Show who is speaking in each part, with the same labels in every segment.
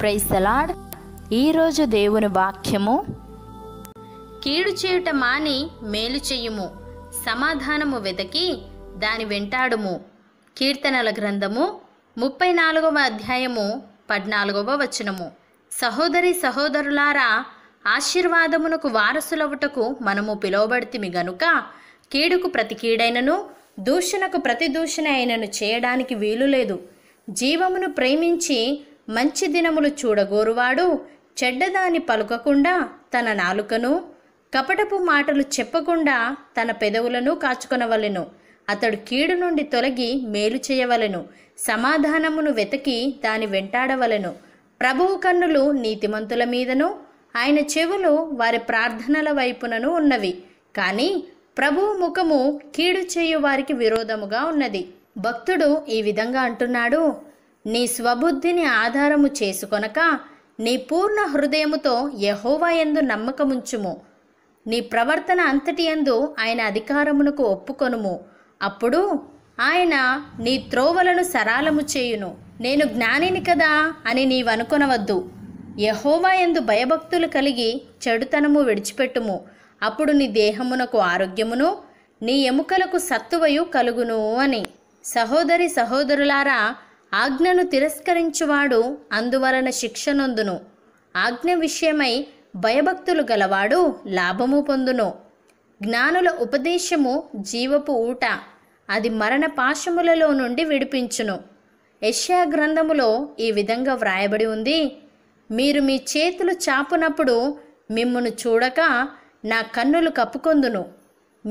Speaker 1: ప్రైసలాడ్ ఈరోజు దేవుని వాక్యము కీడు చేయుట మాని మేలు చెయ్యుము సమాధానము వెతకి దాని వెంటాడుము కీర్తనల గ్రంథము ముప్పై నాలుగవ అధ్యాయము పద్నాలుగవ వచనము సహోదరి సహోదరులారా ఆశీర్వాదమునకు వారసులవుటకు మనము పిలువబడితిమి గనుక కీడుకు ప్రతి కీడైనను దూషణకు ప్రతి దూషణ అయినను చేయడానికి వీలు లేదు జీవమును ప్రేమించి మంచి దినములు చూడగోరువాడు చెడ్డదాని పలుకకుండా తన నాలుకను కపటపు మాటలు చెప్పకుండా తన పెదవులను కాచుకొనవలెను అతడు కీడు నుండి తొలగి మేలు చేయవలెను సమాధానమును వెతకి దాని వెంటాడవలెను ప్రభువు కన్నులు నీతిమంతుల మీదను ఆయన చెవులు వారి ప్రార్థనల వైపునను ఉన్నవి కానీ ప్రభువు ముఖము కీడు చేయు వారికి విరోధముగా ఉన్నది భక్తుడు ఈ విధంగా అంటున్నాడు నీ స్వబుద్ధిని ఆధారము చేసుకొనక నీ పూర్ణ హృదయముతో యహోవా ఎందు నమ్మకముంచుము నీ ప్రవర్తన అంతటి ఎందు ఆయన అధికారమునకు ఒప్పుకొనుము అప్పుడు ఆయన నీ త్రోవలను సరాలము చేయును నేను జ్ఞానిని కదా అని నీవనుకొనవద్దు యహోవా ఎందు భయభక్తులు కలిగి చెడుతనము విడిచిపెట్టుము అప్పుడు నీ దేహమునకు ఆరోగ్యమును నీ ఎముకలకు సత్తువయు కలుగును అని సహోదరి సహోదరులారా ఆజ్ఞను తిరస్కరించువాడు అందువలన శిక్షనొందును ఆజ్ఞ విషయమై భయభక్తులు గలవాడు లాభము పొందును జ్ఞానుల ఉపదేశము జీవపు ఊట అది మరణ పాశములలో నుండి విడిపించును యష్యా గ్రంథములో ఈ విధంగా వ్రాయబడి ఉంది మీరు మీ చేతులు చాపునప్పుడు మిమ్మును చూడక నా కన్నులు కప్పుకొందును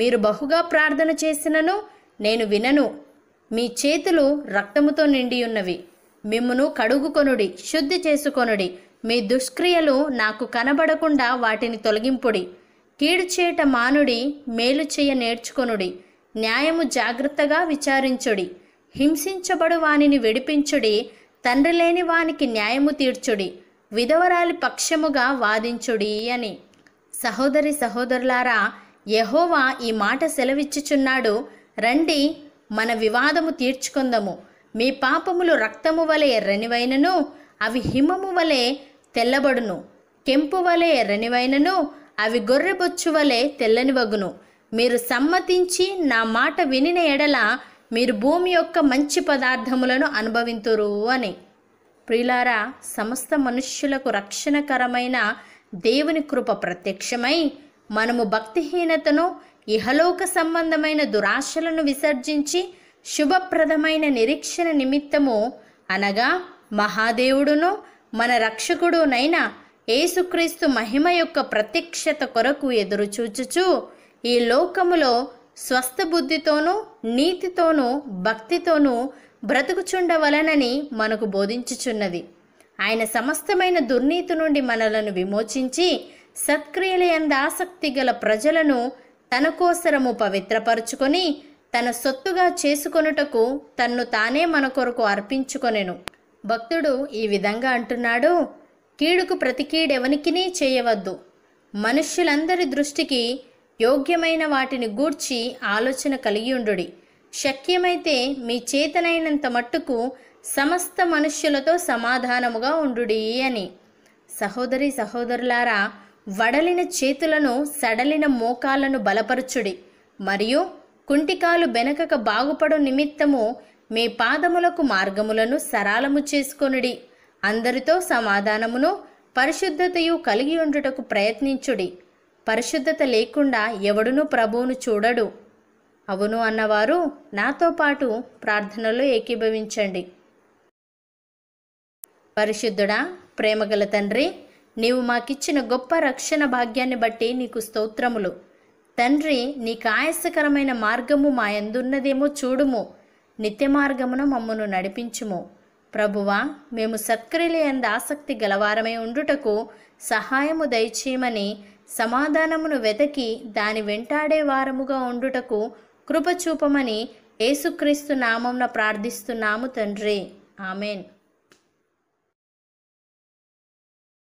Speaker 1: మీరు బహుగా ప్రార్థన చేసినను నేను వినను మీ చేతులు రక్తముతో నిండియున్నవి మిమ్మును కడుగుకొనుడి శుద్ధి చేసుకొనుడి మీ దుష్క్రియలు నాకు కనబడకుండా వాటిని తొలగింపుడి కీడు చేయట మానుడి మేలు చేయ నేర్చుకొనుడి న్యాయము జాగ్రత్తగా విచారించుడి హింసించబడు వానిని విడిపించుడి తండ్రి లేని వానికి న్యాయము తీర్చుడి విధవరాలి పక్షముగా వాదించుడి అని సహోదరి సహోదరులారా యహోవా ఈ మాట సెలవిచ్చుచున్నాడు రండి మన వివాదము తీర్చుకుందము మీ పాపములు రక్తము వలె ఎర్రనివైనను అవి హిమము వలె తెల్లబడును కెంపు వలె ఎర్రనివైనను అవి గొర్రెబొచ్చు వలె తెల్లనివగును మీరు సమ్మతించి నా మాట వినిన ఎడల మీరు భూమి యొక్క మంచి పదార్థములను అనుభవింతురు అని ప్రిలారా సమస్త మనుష్యులకు రక్షణకరమైన దేవుని కృప ప్రత్యక్షమై మనము భక్తిహీనతను ఇహలోక సంబంధమైన దురాశలను విసర్జించి శుభప్రదమైన నిరీక్షణ నిమిత్తము అనగా మహాదేవుడును మన రక్షకుడునైన ఏసుక్రీస్తు మహిమ యొక్క ప్రత్యక్షత కొరకు ఎదురుచూచుచు ఈ లోకములో స్వస్థ బుద్ధితోనూ నీతితోనూ భక్తితోనూ బ్రతుకుచుండవలనని మనకు బోధించుచున్నది ఆయన సమస్తమైన దుర్నీతి నుండి మనలను విమోచించి సత్క్రియలయంద ఆసక్తి గల ప్రజలను తన కోసరము పవిత్రపరుచుకొని తన సొత్తుగా చేసుకొనుటకు తన్ను తానే మన కొరకు అర్పించుకొనెను భక్తుడు ఈ విధంగా అంటున్నాడు కీడుకు ప్రతి చేయవద్దు మనుష్యులందరి దృష్టికి యోగ్యమైన వాటిని గూర్చి ఆలోచన కలిగియుండుడి శక్యమైతే మీ చేతనైనంత మట్టుకు సమస్త మనుష్యులతో సమాధానముగా ఉండుడి అని సహోదరి సహోదరులారా వడలిన చేతులను సడలిన మోకాలను బలపరచుడి మరియు కుంటికాలు బెనకక బాగుపడు నిమిత్తము మీ పాదములకు మార్గములను సరాలము చేసుకొనుడి అందరితో సమాధానమును పరిశుద్ధతయు కలిగి ఉండుటకు ప్రయత్నించుడి పరిశుద్ధత లేకుండా ఎవడునూ ప్రభువును చూడడు అవును అన్నవారు నాతో పాటు ప్రార్థనలో ఏకీభవించండి పరిశుద్ధుడా ప్రేమగల తండ్రి నీవు మాకిచ్చిన గొప్ప రక్షణ భాగ్యాన్ని బట్టి నీకు స్తోత్రములు తండ్రి నీ కాయస్కరమైన మార్గము మా ఎందున్నదేమో చూడుము నిత్య మార్గమును మమ్మను నడిపించుము ప్రభువా మేము సత్క్రియలంద ఆసక్తి గలవారమై ఉండుటకు సహాయము దయచేయమని సమాధానమును వెతకి దాని వెంటాడే వారముగా ఉండుటకు కృపచూపమని ఏసుక్రీస్తు నామంన ప్రార్థిస్తున్నాము తండ్రి ఆమెన్